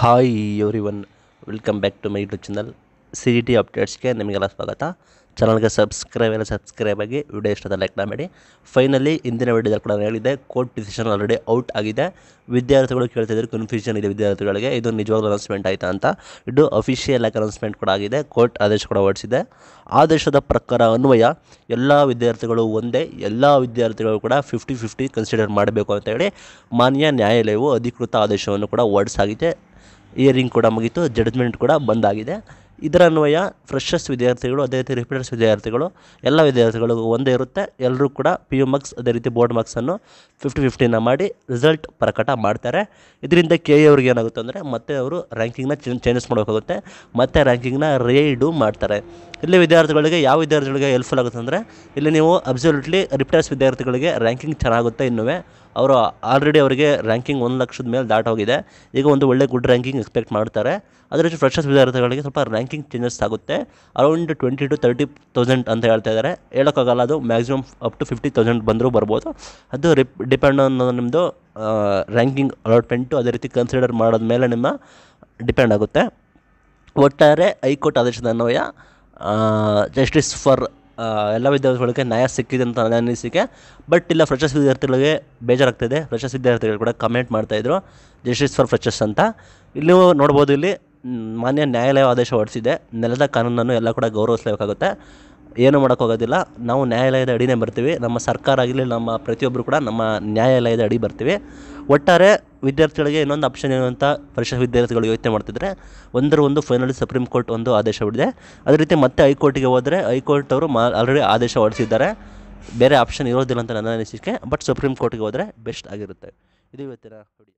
Hi everyone, welcome back to my YouTube channel. C T ಅಪ್ಡೇಟ್ಸ್ಗೆ ನಿಮಗೆಲ್ಲ ಸ್ವಾಗತ ಚಾನಲ್ಗೆ ಸಬ್ಸ್ಕ್ರೈಬ್ ಎಲ್ಲ ಸಬ್ಸ್ಕ್ರೈಬ್ ಆಗಿ ವಿಡಿಯೋ ಇಷ್ಟದ ಲೈಕ್ ಮಾಡಿ ಫೈನಲಿ ಇಂದಿನ ವಿಡಿಯೋದಲ್ಲಿ ಕೂಡ ಹೇಳಿದೆ ಕೋರ್ಟ್ ಡಿಸಿಷನ್ ಆಲ್ರೆಡಿ ಔಟ್ ಆಗಿದೆ ವಿದ್ಯಾರ್ಥಿಗಳು ಕೇಳ್ತಿದ್ರು ಕನ್ಫ್ಯೂಷನ್ ಇದೆ ವಿದ್ಯಾರ್ಥಿಗಳಿಗೆ ಇದು ನಿಜವಾಗ್ಲೂ ಅನೌನ್ಸ್ಮೆಂಟ್ ಆಯಿತಾ ಅಂತ ಇದು ಅಫಿಷಿಯಲ್ ಆಗಿ ಅನೌನ್ಸ್ಮೆಂಟ್ ಕೂಡ ಆಗಿದೆ ಕೋರ್ಟ್ ಆದೇಶ ಕೂಡ ಹೊರಡಿಸಿದೆ ಆದೇಶದ ಪ್ರಕಾರ ಅನ್ವಯ ಎಲ್ಲ ವಿದ್ಯಾರ್ಥಿಗಳು ಒಂದೇ ಎಲ್ಲ ವಿದ್ಯಾರ್ಥಿಗಳು ಕೂಡ ಫಿಫ್ಟಿ ಫಿಫ್ಟಿ ಕನ್ಸಿಡರ್ ಮಾಡಬೇಕು ಅಂತ ಹೇಳಿ ಮಾನ್ಯ ನ್ಯಾಯಾಲಯವು ಅಧಿಕೃತ ಆದೇಶವನ್ನು ಕೂಡ ಹೊರಡಿಸಾಗಿದೆ ಇಯರಿಂಗ್ ಕೂಡ ಮುಗಿತು ಜಡ್ಜ್ಮೆಂಟ್ ಕೂಡ ಬಂದಾಗಿದೆ ಇದರ ಅನ್ವಯ ಫ್ರೆಶರ್ಸ್ ವಿದ್ಯಾರ್ಥಿಗಳು ಅದೇ ರೀತಿ ರಿಪೀಟರ್ಸ್ ವಿದ್ಯಾರ್ಥಿಗಳು ಎಲ್ಲ ವಿದ್ಯಾರ್ಥಿಗಳಿಗೂ ಒಂದೇ ಇರುತ್ತೆ ಎಲ್ಲರೂ ಕೂಡ ಪಿ ಯು ಮಾರ್ಕ್ಸ್ ಅದೇ ರೀತಿ ಬೋರ್ಡ್ ಮಾರ್ಕ್ಸನ್ನು ಫಿಫ್ಟಿ ಫಿಫ್ಟಿನ ಮಾಡಿ ರಿಸಲ್ಟ್ ಪ್ರಕಟ ಮಾಡ್ತಾರೆ ಇದರಿಂದ ಕೆ ಎ ಅವ್ರಿಗೆ ಏನಾಗುತ್ತೆ ಅಂದರೆ ಮತ್ತೆ ಅವರು ರ್ಯಾಂಕಿಂಗ್ನ ಚೇಂಜಸ್ ಮಾಡೋಕ್ಕಾಗುತ್ತೆ ಮತ್ತು ರ್ಯಾಂಕಿಂಗ್ನ ರೇಡು ಮಾಡ್ತಾರೆ ಇಲ್ಲಿ ವಿದ್ಯಾರ್ಥಿಗಳಿಗೆ ಯಾವ ವಿದ್ಯಾರ್ಥಿಗಳಿಗೆ ಹೆಲ್ಪ್ಫುಲ್ ಆಗುತ್ತೆ ಅಂದರೆ ಇಲ್ಲಿ ನೀವು ಅಬ್ಸಲ್ಯೂಟ್ಲಿ ರಿಪ್ಟರ್ಸ್ ವಿದ್ಯಾರ್ಥಿಗಳಿಗೆ ರ್ಯಾಂಕಿಂಗ್ ಚೆನ್ನಾಗುತ್ತೆ ಇನ್ನೂ ಅವರು ಆಲ್ರೆಡಿ ಅವರಿಗೆ ರ್ಯಾಂಕಿಂಗ್ ಒಂದು ಲಕ್ಷದ ಮೇಲೆ ದಾಟೋಗಿದೆ ಈಗ ಒಂದು ಒಳ್ಳೆ ಗುಡ್ ರ್ಯಾಂಕಿಂಗ್ ಎಕ್ಸ್ಪೆಕ್ಟ್ ಮಾಡ್ತಾರೆ ಅದರ ಜೊತೆ ಫ್ರೆಶರ್ಸ್ ವಿದ್ಯಾರ್ಥಿಗಳಿಗೆ ಸ್ವಲ್ಪ ರ್ಯಾಂಕಿಂಗ್ ಚೇಂಜಸ್ ಆಗುತ್ತೆ around twenty to thirty thousand ಅಂತ ಹೇಳ್ತಾ ಇದ್ದಾರೆ ಹೇಳೋಕ್ಕಾಗಲ್ಲ ಅದು maximum up to fifty thousand ಬಂದರೂ ಬರ್ಬೋದು ಅದು ರಿಪ್ ಡಿಪೆಂಡ್ ಆನ್ ನಿಮ್ಮದು ರ್ಯಾಂಕಿಂಗ್ ಅಲಾಟ್ಮೆಂಟು ಅದೇ ರೀತಿ ಕನ್ಸಿಡರ್ ಮಾಡೋದ ಮೇಲೆ ನಿಮ್ಮ ಡಿಪೆಂಡ್ ಆಗುತ್ತೆ ಒಟ್ಟಾರೆ ಹೈಕೋರ್ಟ್ ಆದೇಶದ ಅನ್ವಯ ಜಸ್ಟಿಸ್ ಫಾರ್ ಎಲ್ಲ ವಿದ್ಯಾರ್ಥಿಗಳಿಗೆ ನ್ಯಾಯ ಸಿಕ್ಕಿದೆ ಅಂತ ನನ್ನ ಅನಿಸಿಕೆ ಬಟ್ ಇಲ್ಲ ಫ್ರೆಶಸ್ ವಿದ್ಯಾರ್ಥಿಗಳಿಗೆ ಬೇಜಾರಾಗ್ತಿದೆ ಫ್ರೆಶಸ್ ವಿದ್ಯಾರ್ಥಿಗಳು ಕೂಡ ಕಮೆಂಟ್ ಮಾಡ್ತಾಯಿದ್ರು ಜಸ್ಟಿಸ್ ಫಾರ್ ಫ್ರೆಶಸ್ ಅಂತ ಇಲ್ಲಿ ನೋಡ್ಬೋದು ಇಲ್ಲಿ ಮಾನ್ಯ ನ್ಯಾಯಾಲಯ ಆದೇಶ ಹೊರಡಿಸಿದೆ ನೆಲದ ಕಾನೂನನ್ನು ಎಲ್ಲ ಕೂಡ ಗೌರವಿಸಬೇಕಾಗುತ್ತೆ ಏನು ಮಾಡೋಕ್ಕಾಗೋದಿಲ್ಲ ನಾವು ನ್ಯಾಯಾಲಯದ ಅಡಿನೇ ಬರ್ತೀವಿ ನಮ್ಮ ಸರ್ಕಾರ ಆಗಲಿ ನಮ್ಮ ಪ್ರತಿಯೊಬ್ಬರು ಕೂಡ ನಮ್ಮ ನ್ಯಾಯಾಲಯದ ಅಡಿ ಬರ್ತೀವಿ ಒಟ್ಟಾರೆ ವಿದ್ಯಾರ್ಥಿಗಳಿಗೆ ಇನ್ನೊಂದು ಆಪ್ಷನ್ ಏನು ಅಂತ ಪರಿಷತ್ ವಿದ್ಯಾರ್ಥಿಗಳು ಯೋಚನೆ ಮಾಡ್ತಿದ್ರೆ ಒಂದರ ಒಂದು ಫೈನಲಿ ಸುಪ್ರೀಂ ಕೋರ್ಟ್ ಒಂದು ಆದೇಶ ಬಿಡಿದೆ ಅದೇ ರೀತಿ ಮತ್ತೆ ಹೈಕೋರ್ಟಿಗೆ ಹೋದರೆ ಹೈಕೋರ್ಟ್ ಅವರು ಮಾ ಆಲ್ರೆಡಿ ಆದೇಶ ಹೊರಡಿಸಿದ್ದಾರೆ ಬೇರೆ ಆಪ್ಷನ್ ಇರೋದಿಲ್ಲ ಅಂತ ನನ್ನ ಅನಿಸಿಕೆ ಬಟ್ ಸುಪ್ರೀಂ ಕೋರ್ಟಿಗೆ ಹೋದರೆ ಬೆಸ್ಟ್ ಆಗಿರುತ್ತೆ ಇದು ಇವತ್ತಿನ